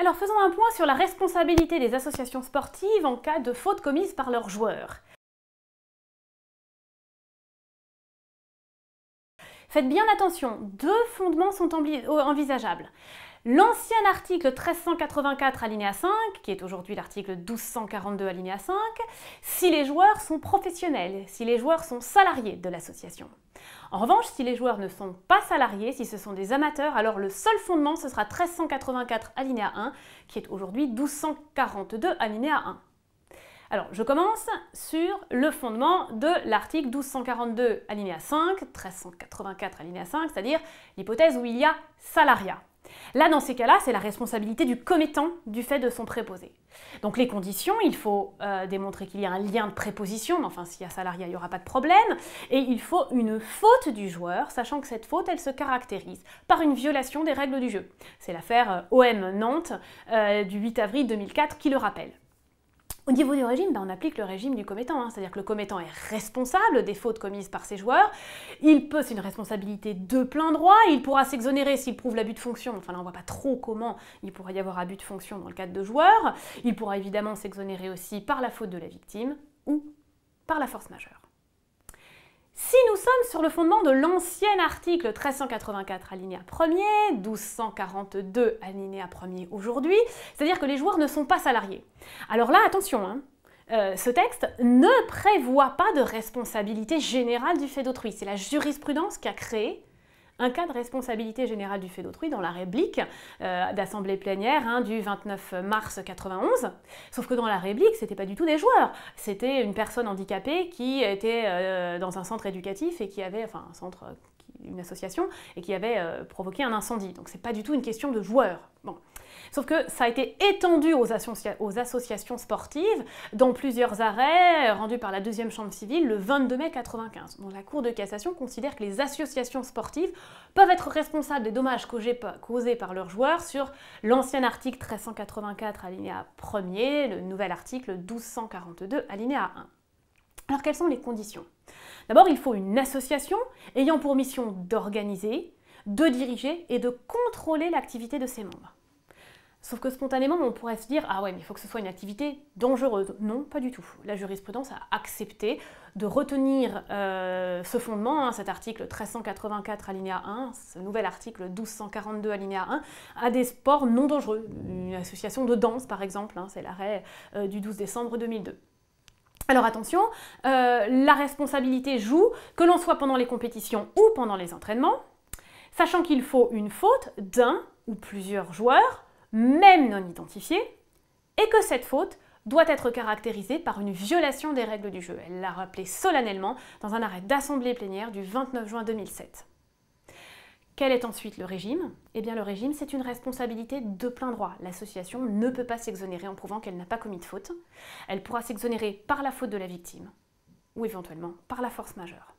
Alors faisons un point sur la responsabilité des associations sportives en cas de faute commise par leurs joueurs. Faites bien attention, deux fondements sont euh, envisageables. L'ancien article 1384 alinéa 5, qui est aujourd'hui l'article 1242 alinéa 5, si les joueurs sont professionnels, si les joueurs sont salariés de l'association. En revanche, si les joueurs ne sont pas salariés, si ce sont des amateurs, alors le seul fondement, ce sera 1384 alinéa 1, qui est aujourd'hui 1242 alinéa 1. Alors, je commence sur le fondement de l'article 1242 alinéa 5, 1384 alinéa 5, c'est-à-dire l'hypothèse où il y a salariat. Là, dans ces cas-là, c'est la responsabilité du commettant du fait de son préposé. Donc les conditions, il faut euh, démontrer qu'il y a un lien de préposition, mais enfin s'il y a salarié, il n'y aura pas de problème, et il faut une faute du joueur, sachant que cette faute, elle se caractérise par une violation des règles du jeu. C'est l'affaire euh, OM Nantes euh, du 8 avril 2004 qui le rappelle. Au niveau du régime, ben, on applique le régime du commettant, hein. c'est-à-dire que le commettant est responsable des fautes commises par ses joueurs. Il peut, c'est une responsabilité de plein droit, il pourra s'exonérer s'il prouve l'abus de fonction. Enfin là, on voit pas trop comment il pourrait y avoir abus de fonction dans le cadre de joueurs. Il pourra évidemment s'exonérer aussi par la faute de la victime ou par la force majeure sur le fondement de l'ancien article 1384 alinéa 1er, 1242 alinéa 1er aujourd'hui, c'est-à-dire que les joueurs ne sont pas salariés. Alors là, attention, hein, euh, ce texte ne prévoit pas de responsabilité générale du fait d'autrui. C'est la jurisprudence qui a créé un cas de responsabilité générale du fait d'autrui dans la réplique euh, d'assemblée plénière hein, du 29 mars 91. Sauf que dans la réplique, c'était pas du tout des joueurs, c'était une personne handicapée qui était euh, dans un centre éducatif et qui avait, enfin un centre une association, et qui avait euh, provoqué un incendie. Donc c'est pas du tout une question de joueurs. Bon. Sauf que ça a été étendu aux, associations sportives dans plusieurs arrêts euh, rendus par la deuxième chambre civile le 22 mai 1995, dont la Cour de cassation considère que les associations sportives peuvent être responsables des dommages causés par leurs joueurs sur l'ancien article 1384 alinéa 1er, le nouvel article 1242 alinéa 1. Alors quelles sont les conditions D'abord, il faut une association ayant pour mission d'organiser, de diriger et de contrôler l'activité de ses membres. Sauf que spontanément, on pourrait se dire Ah ouais, mais il faut que ce soit une activité dangereuse. Non, pas du tout. La jurisprudence a accepté de retenir euh, ce fondement, hein, cet article 1384 alinéa 1, ce nouvel article 1242 alinéa 1, à des sports non dangereux. Une association de danse, par exemple, hein, c'est l'arrêt euh, du 12 décembre 2002. Alors attention, euh, la responsabilité joue, que l'on soit pendant les compétitions ou pendant les entraînements, sachant qu'il faut une faute d'un ou plusieurs joueurs, même non identifiés, et que cette faute doit être caractérisée par une violation des règles du jeu. Elle l'a rappelé solennellement dans un arrêt d'assemblée plénière du 29 juin 2007. Quel est ensuite le régime Eh bien le régime, c'est une responsabilité de plein droit. L'association ne peut pas s'exonérer en prouvant qu'elle n'a pas commis de faute. Elle pourra s'exonérer par la faute de la victime ou éventuellement par la force majeure.